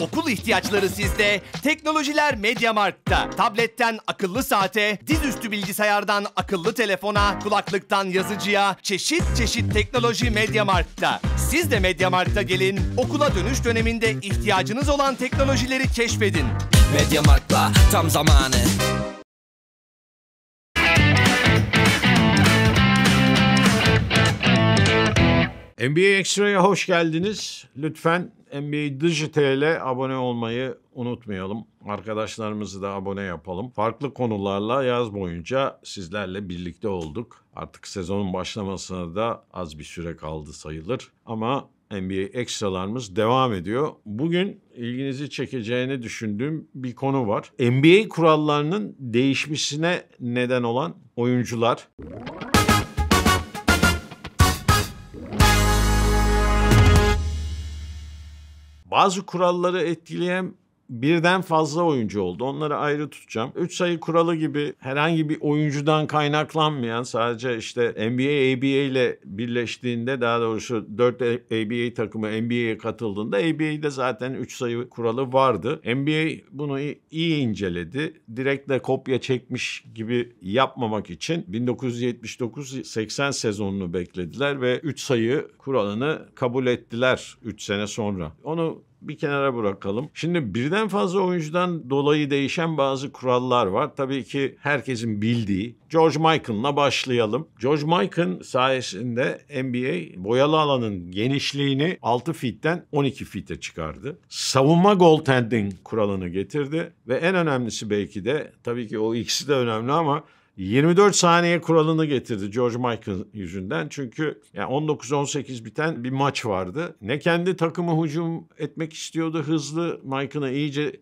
Okul ihtiyaçları sizde, teknolojiler Mediamarkt'ta. Tabletten akıllı saate, dizüstü bilgisayardan akıllı telefona, kulaklıktan yazıcıya, çeşit çeşit teknoloji Mediamarkt'ta. Siz de Mediamarkt'a gelin, okula dönüş döneminde ihtiyacınız olan teknolojileri keşfedin. Mediamarkt'la tam zamanı. NBA Extra'ya hoş geldiniz. Lütfen NBA Digital'e abone olmayı unutmayalım. Arkadaşlarımızı da abone yapalım. Farklı konularla yaz boyunca sizlerle birlikte olduk. Artık sezonun başlamasına da az bir süre kaldı sayılır. Ama NBA ekstralarımız devam ediyor. Bugün ilginizi çekeceğini düşündüğüm bir konu var. NBA kurallarının değişmesine neden olan oyuncular. bazı kuralları etkileyen birden fazla oyuncu oldu. Onları ayrı tutacağım. Üç sayı kuralı gibi herhangi bir oyuncudan kaynaklanmayan sadece işte NBA, ABA ile birleştiğinde daha doğrusu 4 ABA takımı NBA'ye katıldığında ABA'de zaten üç sayı kuralı vardı. NBA bunu iyi inceledi. Direkt de kopya çekmiş gibi yapmamak için 1979-80 sezonunu beklediler ve üç sayı kuralını kabul ettiler 3 sene sonra. Onu bir kenara bırakalım. Şimdi birden fazla oyuncudan dolayı değişen bazı kurallar var. Tabii ki herkesin bildiği. George Michael'la başlayalım. George Michael sayesinde NBA boyalı alanın genişliğini 6 fitten 12 fite çıkardı. Savunma goaltending kuralını getirdi ve en önemlisi belki de tabii ki o ikisi de önemli ama 24 saniye kuralını getirdi George Michael yüzünden. Çünkü yani 19-18 biten bir maç vardı. Ne kendi takımı hücum etmek istiyordu hızlı Michael'ı iyice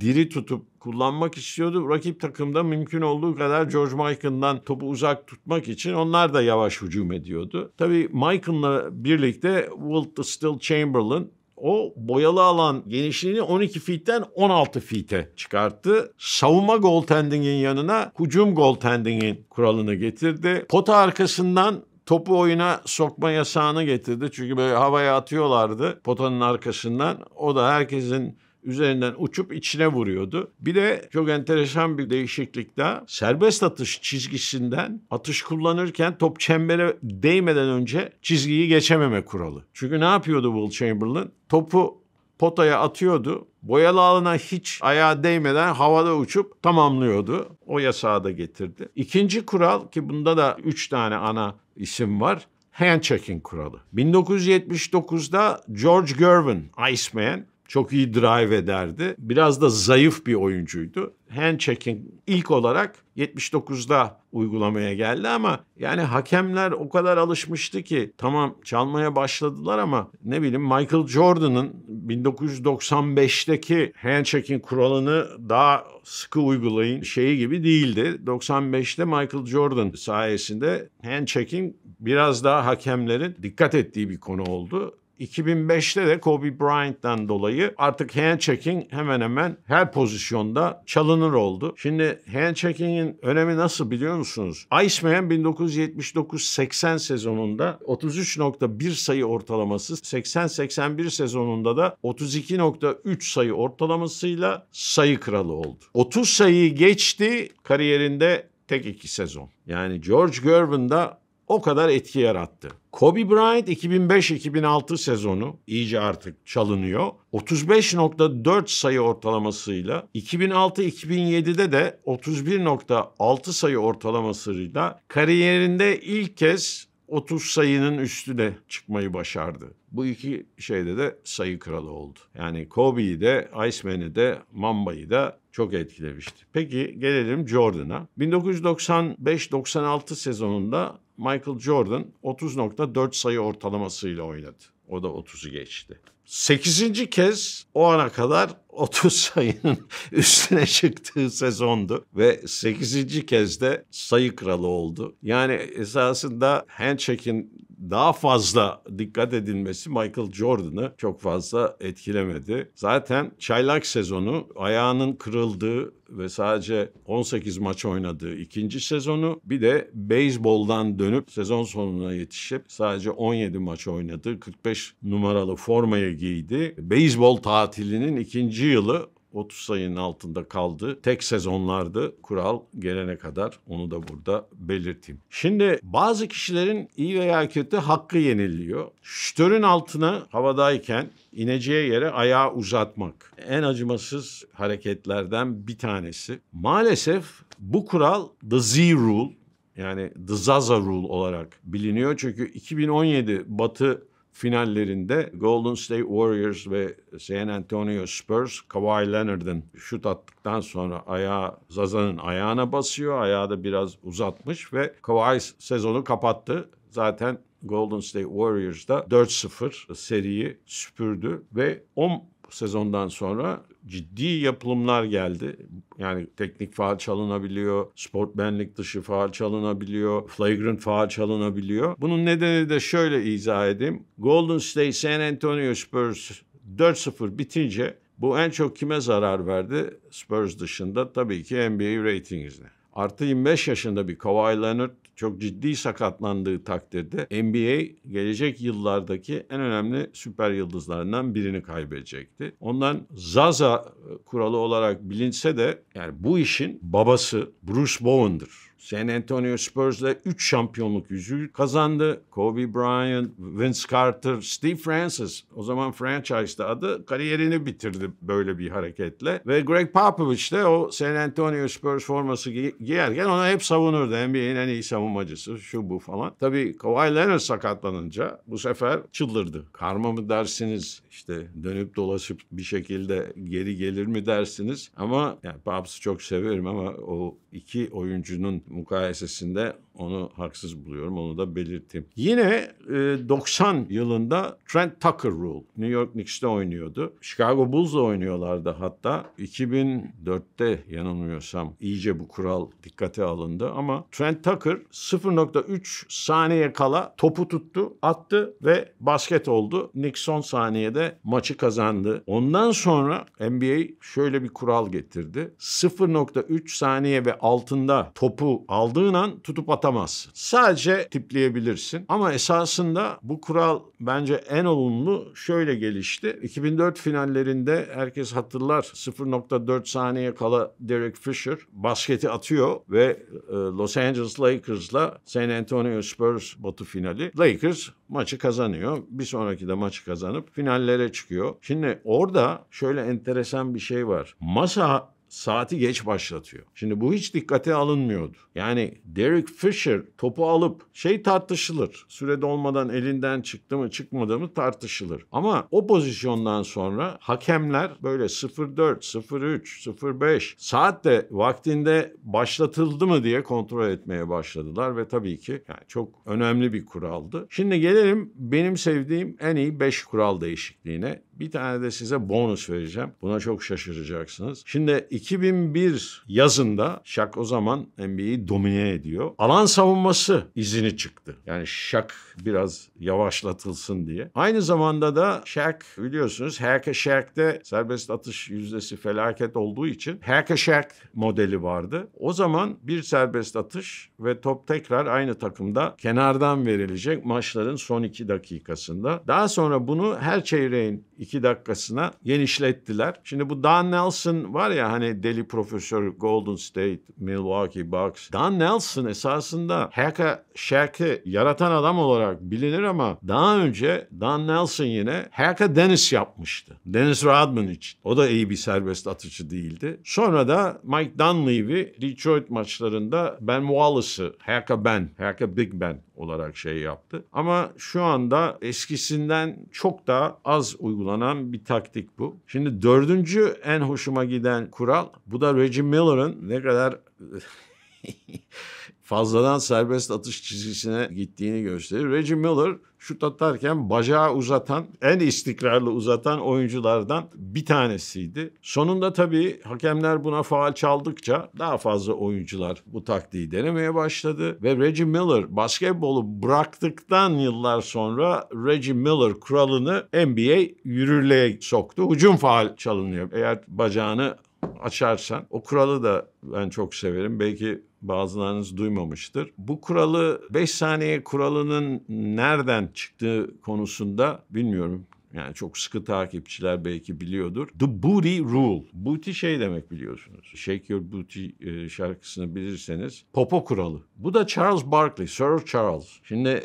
diri tutup kullanmak istiyordu. Rakip takımda mümkün olduğu kadar George Michael'dan topu uzak tutmak için onlar da yavaş hücum ediyordu. Tabii Michael'la birlikte Wilt Still Chamberlain o boyalı alan genişliğini 12 fitten 16 fite çıkarttı. Savunma goaltending'in yanına hücum goaltending'in kuralını getirdi. Pota arkasından topu oyuna sokma yasağını getirdi. Çünkü böyle havaya atıyorlardı potanın arkasından. O da herkesin üzerinden uçup içine vuruyordu. Bir de çok enteresan bir değişiklik daha. Serbest atış çizgisinden atış kullanırken top çembere değmeden önce çizgiyi geçememe kuralı. Çünkü ne yapıyordu Will Chamberlain? Topu potaya atıyordu. Boyalı alana hiç ayağa değmeden havada uçup tamamlıyordu. O yasağı da getirdi. İkinci kural ki bunda da üç tane ana isim var hand checking kuralı. 1979'da George Gervin, Iceman, çok iyi drive ederdi. Biraz da zayıf bir oyuncuydu. Hand checking ilk olarak 79'da uygulamaya geldi ama yani hakemler o kadar alışmıştı ki tamam çalmaya başladılar ama ne bileyim Michael Jordan'ın 1995'teki hand checking kuralını daha sıkı uygulayın şeyi gibi değildi. 95'te Michael Jordan sayesinde hand checking biraz daha hakemlerin dikkat ettiği bir konu oldu 2005'te de Kobe Bryant'tan dolayı artık hand checking hemen hemen her pozisyonda çalınır oldu. Şimdi hand checking'in önemi nasıl biliyor musunuz? Iceman 1979-80 sezonunda 33.1 sayı ortalaması, 80-81 sezonunda da 32.3 sayı ortalamasıyla sayı kralı oldu. 30 sayıyı geçti kariyerinde tek iki sezon. Yani George Gervin'da o kadar etki yarattı. Kobe Bryant 2005-2006 sezonu iyice artık çalınıyor. 35.4 sayı ortalamasıyla 2006-2007'de de 31.6 sayı ortalamasıyla kariyerinde ilk kez 30 sayının üstüne çıkmayı başardı. Bu iki şeyde de sayı kralı oldu. Yani Kobe'yi de, Iceman'i de, Mamba'yı da çok etkilemişti. Peki gelelim Jordan'a. 1995-96 sezonunda Michael Jordan 30.4 sayı ortalamasıyla oynadı. O da 30'u geçti. 8. kez o ana kadar 30 sayının üstüne çıktığı sezondu ve 8. kez de sayı kralı oldu. Yani esasında Handshak'in daha fazla dikkat edilmesi Michael Jordan'ı çok fazla etkilemedi. Zaten çaylak sezonu ayağının kırıldığı ve sadece 18 maç oynadığı ikinci sezonu bir de beyzboldan dönüp sezon sonuna yetişip sadece 17 maç oynadığı 45 numaralı formayı giydi. Beyzbol tatilinin ikinci yılı 30 sayının altında kaldı. Tek sezonlardı kural gelene kadar onu da burada belirteyim. Şimdi bazı kişilerin iyi veya kötü hakkı yeniliyor. Şütörün altına havadayken ineceği yere ayağı uzatmak en acımasız hareketlerden bir tanesi. Maalesef bu kural The Z Rule yani The Zaza Rule olarak biliniyor. Çünkü 2017 Batı finallerinde Golden State Warriors ve San Antonio Spurs Kawhi Leonard'ın şut attıktan sonra ayağı Zaza'nın ayağına basıyor. Ayağı da biraz uzatmış ve Kawhi sezonu kapattı. Zaten Golden State Warriors da 4-0 seriyi süpürdü ve 10 sezondan sonra ciddi yapılımlar geldi. Yani teknik faal çalınabiliyor, sportmenlik dışı faal çalınabiliyor, flagrant faal çalınabiliyor. Bunun nedeni de şöyle izah edeyim. Golden State San Antonio Spurs 4-0 bitince bu en çok kime zarar verdi? Spurs dışında tabii ki NBA ratingine. Artı 25 yaşında bir Kawhi Leonard çok ciddi sakatlandığı takdirde NBA gelecek yıllardaki en önemli süper yıldızlarından birini kaybedecekti. Ondan Zaza e, kuralı olarak bilinse de yani bu işin babası Bruce Bowen'dır. San Antonio Spurs'la 3 şampiyonluk yüzüğü kazandı. Kobe Bryant, Vince Carter, Steve Francis o zaman franchise'da adı kariyerini bitirdi böyle bir hareketle. Ve Greg Popovich de o San Antonio Spurs forması giyerken ona hep savunurdu. NBA'nin en iyi savunması savunmacısı şu bu falan. Tabii Kawhi Leonard sakatlanınca bu sefer çıldırdı. Karma mı dersiniz işte dönüp dolaşıp bir şekilde geri gelir mi dersiniz. Ama yani Babs'ı çok severim ama o iki oyuncunun mukayesesinde onu haksız buluyorum. Onu da belirteyim. Yine e, 90 yılında Trent Tucker Rule New York Knicks'te oynuyordu. Chicago Bulls'la oynuyorlardı hatta. 2004'te yanılmıyorsam iyice bu kural dikkate alındı ama Trent Tucker 0.3 saniye kala topu tuttu, attı ve basket oldu. Nixon saniyede maçı kazandı. Ondan sonra NBA şöyle bir kural getirdi. 0.3 saniye ve altında topu aldığın an tutup atamazsın. Sadece tipleyebilirsin. Ama esasında bu kural bence en olumlu şöyle gelişti. 2004 finallerinde herkes hatırlar 0.4 saniye kala Derek Fisher basketi atıyor ve e, Los Angeles Lakers Lakers'la San Antonio Spurs batı finali. Lakers maçı kazanıyor. Bir sonraki de maçı kazanıp finallere çıkıyor. Şimdi orada şöyle enteresan bir şey var. Masa saati geç başlatıyor. Şimdi bu hiç dikkate alınmıyordu. Yani Derek Fisher topu alıp şey tartışılır. Sürede olmadan elinden çıktı mı çıkmadı mı tartışılır. Ama o pozisyondan sonra hakemler böyle 04, 03, 05 saat de vaktinde başlatıldı mı diye kontrol etmeye başladılar ve tabii ki yani çok önemli bir kuraldı. Şimdi gelelim benim sevdiğim en iyi 5 kural değişikliğine. Bir tane de size bonus vereceğim. Buna çok şaşıracaksınız. Şimdi 2001 yazında Şak o zaman NBA'yi domine ediyor. Alan savunması izini çıktı. Yani Şak biraz yavaşlatılsın diye. Aynı zamanda da Şak biliyorsunuz Herke Şak'te serbest atış yüzdesi felaket olduğu için Herke Şak modeli vardı. O zaman bir serbest atış ve top tekrar aynı takımda kenardan verilecek maçların son iki dakikasında. Daha sonra bunu her çeyreğin iki dakikasına genişlettiler. Şimdi bu Dan Nelson var ya hani deli profesör Golden State, Milwaukee Bucks. Dan Nelson esasında Hack'a Shaq'ı yaratan adam olarak bilinir ama daha önce Dan Nelson yine Hack'a Dennis yapmıştı. Dennis Rodman için. O da iyi bir serbest atıcı değildi. Sonra da Mike Dunleavy Detroit maçlarında Ben Wallace'ı Hack'a Ben, Hack'a Big Ben olarak şey yaptı. Ama şu anda eskisinden çok daha az uygulanan uygulanan bir taktik bu. Şimdi dördüncü en hoşuma giden kural bu da Reggie Miller'ın ne kadar fazladan serbest atış çizgisine gittiğini gösterir. Reggie Miller şut atarken bacağı uzatan, en istikrarlı uzatan oyunculardan bir tanesiydi. Sonunda tabii hakemler buna faal çaldıkça daha fazla oyuncular bu taktiği denemeye başladı. Ve Reggie Miller basketbolu bıraktıktan yıllar sonra Reggie Miller kuralını NBA yürürlüğe soktu. Hücum faal çalınıyor. Eğer bacağını açarsan o kuralı da ben çok severim. Belki bazılarınız duymamıştır. Bu kuralı 5 saniye kuralının nereden çıktığı konusunda bilmiyorum. Yani çok sıkı takipçiler belki biliyordur. The Booty Rule. Booty şey demek biliyorsunuz. Shake Your Booty e, şarkısını bilirseniz. Popo kuralı. Bu da Charles Barkley, Sir Charles. Şimdi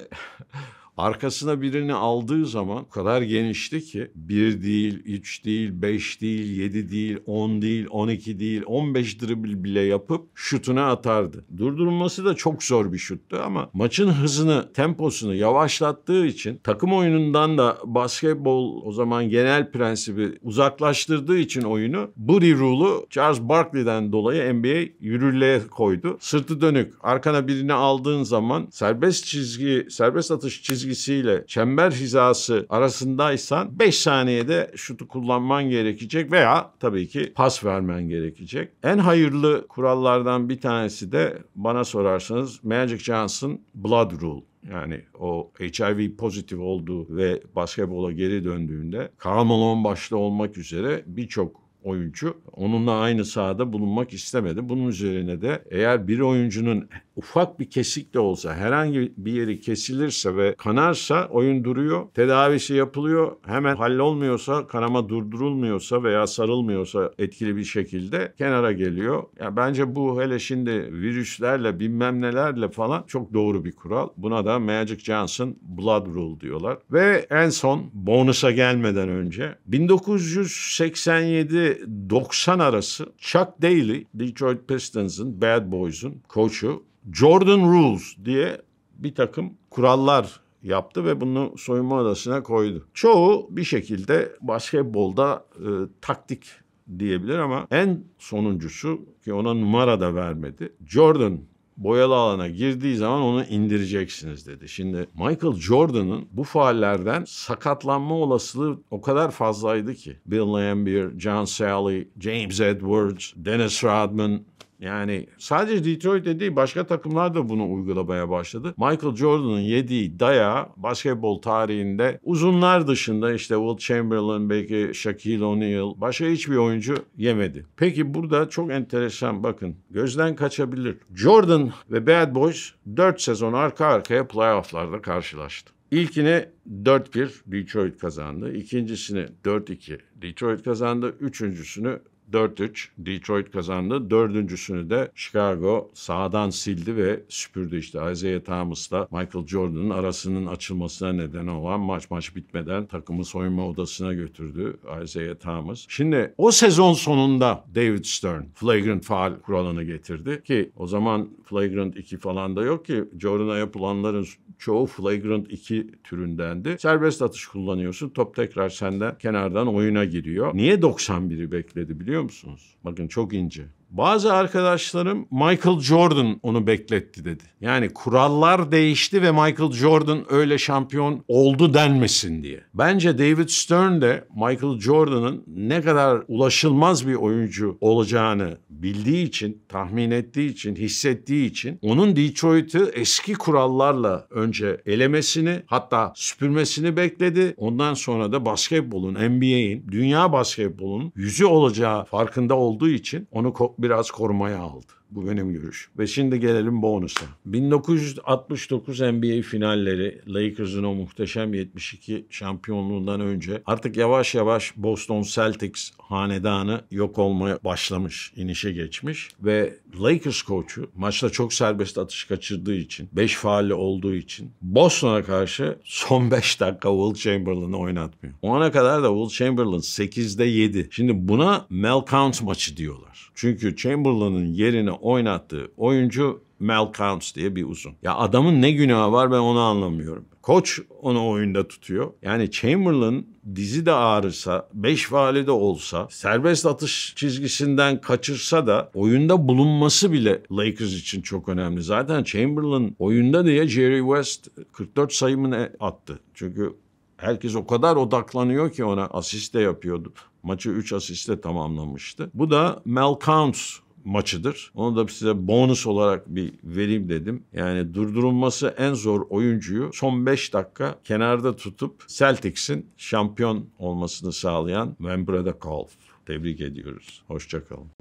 Arkasına birini aldığı zaman o kadar genişti ki bir değil, üç değil, beş değil, yedi değil, on değil, on iki değil, on beş dribble bile yapıp şutuna atardı. Durdurulması da çok zor bir şuttu ama maçın hızını, temposunu yavaşlattığı için takım oyunundan da basketbol o zaman genel prensibi uzaklaştırdığı için oyunu Buddy Rule'u Charles Barkley'den dolayı NBA yürürlüğe koydu. Sırtı dönük, arkana birini aldığın zaman serbest çizgi, serbest atış çizgi çizgisiyle çember hizası arasındaysan 5 saniyede şutu kullanman gerekecek veya tabii ki pas vermen gerekecek. En hayırlı kurallardan bir tanesi de bana sorarsanız Magic Johnson Blood Rule. Yani o HIV pozitif olduğu ve basketbola geri döndüğünde Karl Malone başta olmak üzere birçok oyuncu onunla aynı sahada bulunmak istemedi. Bunun üzerine de eğer bir oyuncunun ufak bir kesik de olsa herhangi bir yeri kesilirse ve kanarsa oyun duruyor. Tedavisi yapılıyor. Hemen hallolmuyorsa, kanama durdurulmuyorsa veya sarılmıyorsa etkili bir şekilde kenara geliyor. Ya bence bu hele şimdi virüslerle bilmem nelerle falan çok doğru bir kural. Buna da Magic Johnson Blood Rule diyorlar. Ve en son bonusa gelmeden önce 1987 90 arası Chuck Daly, Detroit Pistons'ın, Bad Boys'un koçu Jordan Rules diye bir takım kurallar yaptı ve bunu soyunma odasına koydu. Çoğu bir şekilde basketbolda e, taktik diyebilir ama en sonuncusu ki ona numara da vermedi. Jordan boyalı alana girdiği zaman onu indireceksiniz dedi. Şimdi Michael Jordan'ın bu faallerden sakatlanma olasılığı o kadar fazlaydı ki. Bill Laimbeer, John Sally, James Edwards, Dennis Rodman yani sadece Detroit'te değil başka takımlar da bunu uygulamaya başladı. Michael Jordan'ın yediği daya basketbol tarihinde uzunlar dışında işte Will Chamberlain belki Shaquille O'Neal başka hiçbir oyuncu yemedi. Peki burada çok enteresan bakın gözden kaçabilir. Jordan ve Bad Boys 4 sezon arka arkaya playofflarda karşılaştı. İlkini 4-1 Detroit kazandı. İkincisini 4-2 Detroit kazandı. Üçüncüsünü 4-3 Detroit kazandı. Dördüncüsünü de Chicago sağdan sildi ve süpürdü işte. Isaiah Thomas'la Michael Jordan'ın arasının açılmasına neden olan maç maç bitmeden takımı soyunma odasına götürdü Isaiah Thomas. Şimdi o sezon sonunda David Stern flagrant faal kuralını getirdi ki o zaman flagrant 2 falan da yok ki Jordan'a yapılanların Çoğu flagrant 2 türündendi. Serbest atış kullanıyorsun. Top tekrar senden kenardan oyuna giriyor. Niye 91'i bekledi biliyor musunuz? Bakın çok ince. Bazı arkadaşlarım Michael Jordan onu bekletti dedi. Yani kurallar değişti ve Michael Jordan öyle şampiyon oldu denmesin diye. Bence David Stern de Michael Jordan'ın ne kadar ulaşılmaz bir oyuncu olacağını bildiği için, tahmin ettiği için, hissettiği için onun Detroit'i eski kurallarla önce elemesini hatta süpürmesini bekledi. Ondan sonra da basketbolun, NBA'in, dünya basketbolunun yüzü olacağı farkında olduğu için onu biraz korumaya aldı. Bu benim görüş. Ve şimdi gelelim bonusa. 1969 NBA finalleri Lakers'ın o muhteşem 72 şampiyonluğundan önce artık yavaş yavaş Boston Celtics hanedanı yok olmaya başlamış, inişe geçmiş ve Lakers koçu maçta çok serbest atış kaçırdığı için, 5 faalli olduğu için Boston'a karşı son 5 dakika Will Chamberlain'ı oynatmıyor. O ana kadar da Will Chamberlain 8'de 7. Şimdi buna Mel Count maçı diyorlar. Çünkü Chamberlain'ın yerine oynattığı oyuncu Mel Counts diye bir uzun. Ya adamın ne günahı var ben onu anlamıyorum. Koç onu oyunda tutuyor. Yani Chamberlain dizi de ağrısa, beş faali de olsa, serbest atış çizgisinden kaçırsa da oyunda bulunması bile Lakers için çok önemli. Zaten Chamberlain oyunda diye Jerry West 44 sayımını attı. Çünkü herkes o kadar odaklanıyor ki ona asist de yapıyordu. Maçı 3 asistle tamamlamıştı. Bu da Mel Counts maçıdır. Onu da size bonus olarak bir vereyim dedim. Yani durdurulması en zor oyuncuyu son 5 dakika kenarda tutup Celtics'in şampiyon olmasını sağlayan Wembroda Kolf. Tebrik ediyoruz. Hoşçakalın.